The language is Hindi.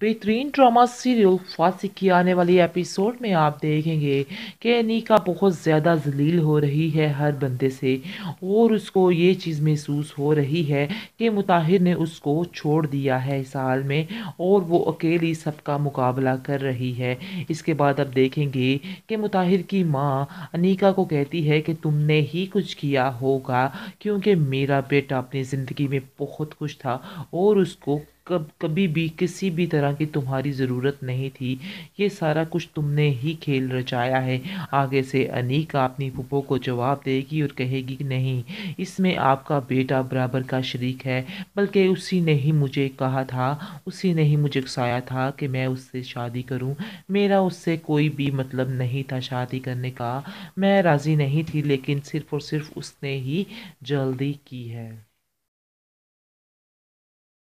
बेहतरीन ड्रामा सीरियल फांसी की आने वाली एपिसोड में आप देखेंगे कि नीका बहुत ज़्यादा जलील हो रही है हर बंदे से और उसको ये चीज़ महसूस हो रही है कि मुताहिर ने उसको छोड़ दिया है इस हाल में और वो अकेली सबका मुकाबला कर रही है इसके बाद आप देखेंगे कि मुताहिर की माँ अनिका को कहती है कि तुमने ही कुछ किया होगा क्योंकि मेरा बेटा अपनी ज़िंदगी में बहुत कुछ था और उसको कब कभी भी किसी भी तरह की तुम्हारी ज़रूरत नहीं थी ये सारा कुछ तुमने ही खेल रचाया है आगे से अनीक अपनी पुपो को जवाब देगी और कहेगी कि नहीं इसमें आपका बेटा बराबर का शरीक है बल्कि उसी ने ही मुझे कहा था उसी ने ही मुझे उकसाया था कि मैं उससे शादी करूं मेरा उससे कोई भी मतलब नहीं था शादी करने का मैं राज़ी नहीं थी लेकिन सिर्फ़ और सिर्फ उसने ही जल्दी की है